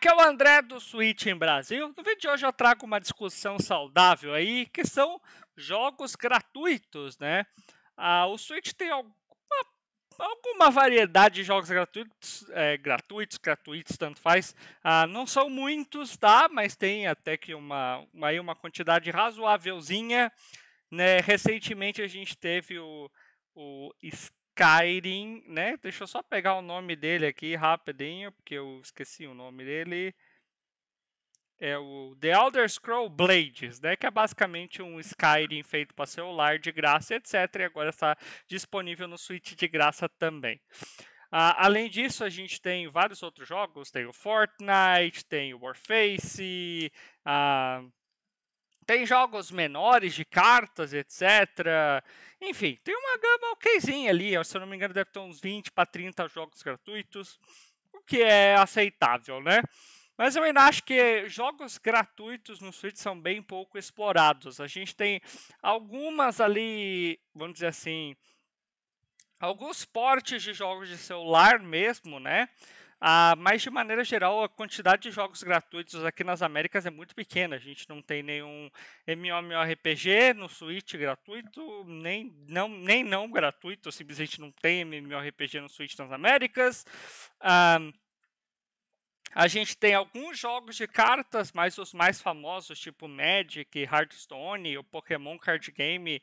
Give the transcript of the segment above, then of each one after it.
Aqui é o André do Switch em Brasil. No vídeo de hoje eu trago uma discussão saudável aí, que são jogos gratuitos, né? Ah, o Switch tem alguma, alguma variedade de jogos gratuitos, é, gratuitos, gratuitos, tanto faz. Ah, não são muitos, tá? Mas tem até que uma, uma, aí uma quantidade razoávelzinha. Né? Recentemente a gente teve o, o Skyrim, né? Deixa eu só pegar o nome dele aqui rapidinho, porque eu esqueci o nome dele. É o The Elder Scroll Blades, né? Que é basicamente um Skyrim feito para celular de graça, etc. E agora está disponível no Switch de graça também. Uh, além disso, a gente tem vários outros jogos. Tem o Fortnite, tem o Warface, uh, tem jogos menores de cartas, etc. Enfim, tem uma gama okzinha ali. Se eu não me engano, deve ter uns 20 para 30 jogos gratuitos, o que é aceitável, né? Mas eu ainda acho que jogos gratuitos no Switch são bem pouco explorados. A gente tem algumas ali, vamos dizer assim, alguns portes de jogos de celular mesmo, né? Ah, mas, de maneira geral, a quantidade de jogos gratuitos aqui nas Américas é muito pequena. A gente não tem nenhum MMORPG no Switch gratuito, nem não, nem não gratuito, simplesmente não tem MMORPG no Switch nas Américas. Ah, a gente tem alguns jogos de cartas, mas os mais famosos, tipo Magic, Hearthstone, o Pokémon Card Game,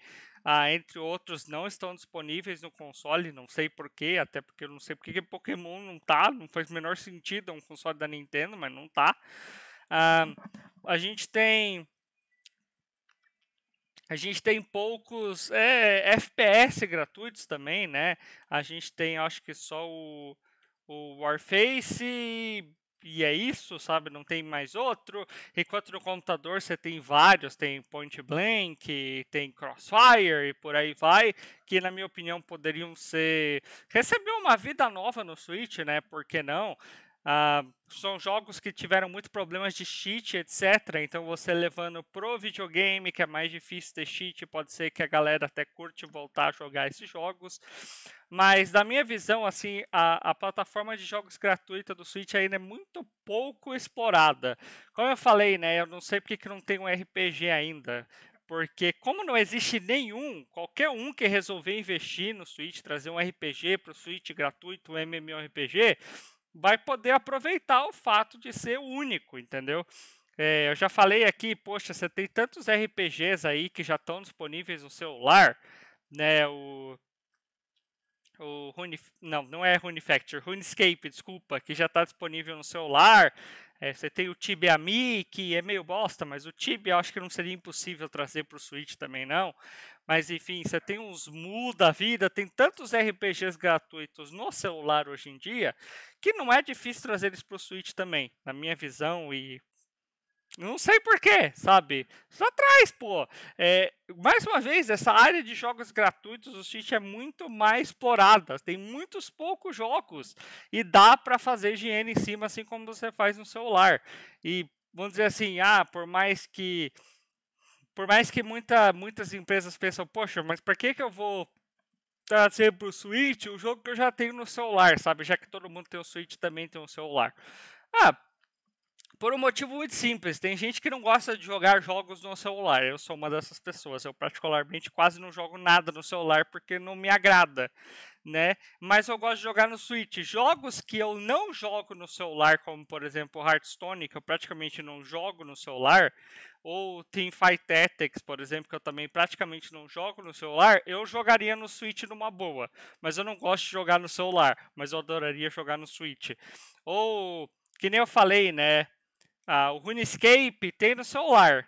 ah, entre outros, não estão disponíveis no console, não sei porquê, até porque eu não sei porque Pokémon não tá, não faz o menor sentido, um console da Nintendo, mas não tá. Ah, a gente tem. A gente tem poucos é, FPS gratuitos também, né? A gente tem, acho que só o, o Warface, e é isso, sabe? Não tem mais outro. Enquanto no computador você tem vários, tem Point Blank, tem Crossfire e por aí vai, que na minha opinião poderiam ser receber uma vida nova no Switch, né? Por que não? Uh, são jogos que tiveram muito problemas de cheat, etc. Então você levando pro videogame, que é mais difícil ter cheat, pode ser que a galera até curte voltar a jogar esses jogos. Mas da minha visão, assim, a, a plataforma de jogos gratuita do Switch ainda é muito pouco explorada. Como eu falei, né? Eu não sei porque que não tem um RPG ainda. Porque como não existe nenhum, qualquer um que resolver investir no Switch, trazer um RPG para o Switch gratuito, um MMORPG, vai poder aproveitar o fato de ser único, entendeu? É, eu já falei aqui, poxa, você tem tantos RPGs aí que já estão disponíveis no celular, né? O, o Rune, não, não é Runefactor, Runescape, desculpa, que já está disponível no celular, é, você tem o Tibia Mi, que é meio bosta, mas o Tibia eu acho que não seria impossível trazer para o Switch também não. Mas enfim, você tem uns Mu da vida, tem tantos RPGs gratuitos no celular hoje em dia, que não é difícil trazer eles para o Switch também, na minha visão e não sei porquê, sabe? Só traz, pô. É, mais uma vez, essa área de jogos gratuitos do Switch é muito mais explorada. Tem muitos poucos jogos e dá para fazer higiene em cima, assim como você faz no celular. E vamos dizer assim, ah, por mais que por mais que muita, muitas empresas pensam, poxa, mas para que que eu vou trazer pro Switch o jogo que eu já tenho no celular, sabe? Já que todo mundo tem o Switch também tem um celular. Ah, por um motivo muito simples, tem gente que não gosta de jogar jogos no celular. Eu sou uma dessas pessoas. Eu particularmente quase não jogo nada no celular porque não me agrada, né? Mas eu gosto de jogar no Switch. Jogos que eu não jogo no celular, como por exemplo Hearthstone, que eu praticamente não jogo no celular, ou Fight Tactics, por exemplo, que eu também praticamente não jogo no celular, eu jogaria no Switch numa boa. Mas eu não gosto de jogar no celular, mas eu adoraria jogar no Switch. Ou que nem eu falei, né? Ah, o RuneScape tem no celular.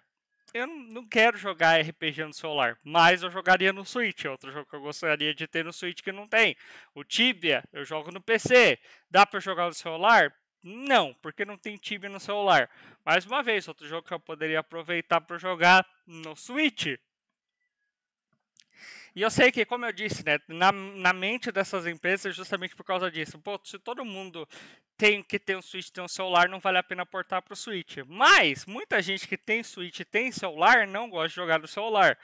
Eu não quero jogar RPG no celular, mas eu jogaria no Switch. outro jogo que eu gostaria de ter no Switch que não tem. O Tibia, eu jogo no PC. Dá para jogar no celular? Não, porque não tem Tibia no celular. Mais uma vez, outro jogo que eu poderia aproveitar para jogar no Switch e eu sei que, como eu disse, né, na, na mente dessas empresas, é justamente por causa disso, pô, se todo mundo tem que ter um Switch, tem um celular, não vale a pena portar para o Switch. Mas muita gente que tem Switch tem celular não gosta de jogar no celular.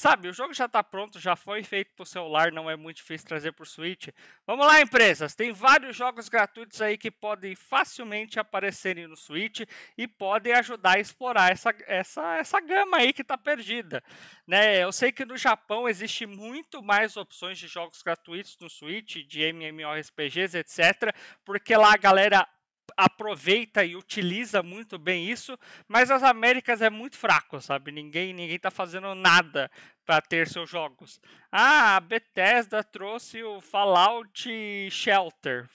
Sabe, o jogo já está pronto, já foi feito para o celular, não é muito difícil trazer para o Switch. Vamos lá, empresas! Tem vários jogos gratuitos aí que podem facilmente aparecerem no Switch e podem ajudar a explorar essa, essa, essa gama aí que está perdida. Né? Eu sei que no Japão existe muito mais opções de jogos gratuitos no Switch, de MMORPGs, etc., porque lá a galera aproveita e utiliza muito bem isso, mas as Américas é muito fraco, sabe? Ninguém ninguém tá fazendo nada para ter seus jogos. Ah, a Bethesda trouxe o Fallout Shelter.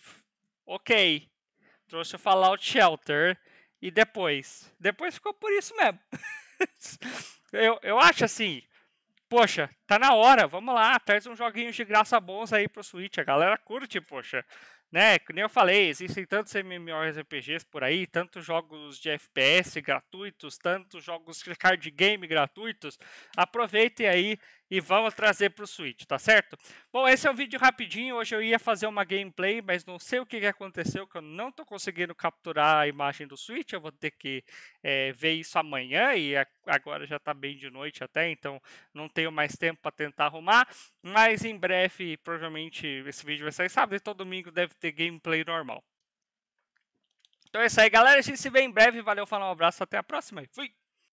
OK. Trouxe o Fallout Shelter e depois, depois ficou por isso mesmo. eu, eu acho assim, poxa, tá na hora, vamos lá, traz uns joguinhos de graça bons aí pro Switch, a galera curte, poxa né? Como eu falei, existem tantos MMORPGs por aí, tantos jogos de FPS gratuitos, tantos jogos de card game gratuitos. Aproveitem aí e vamos trazer para o Switch, tá certo? Bom, esse é um vídeo rapidinho, hoje eu ia fazer uma gameplay, mas não sei o que, aconteceu, que eu não estou conseguindo capturar a imagem do Switch, eu vou ter que é, ver isso amanhã, e agora já está bem de noite até, então não tenho mais tempo para tentar arrumar, mas em breve, provavelmente, esse vídeo vai sair sábado, então domingo deve ter gameplay normal. Então é isso aí, galera, a gente se vê em breve, valeu, falou, um abraço, até a próxima e fui!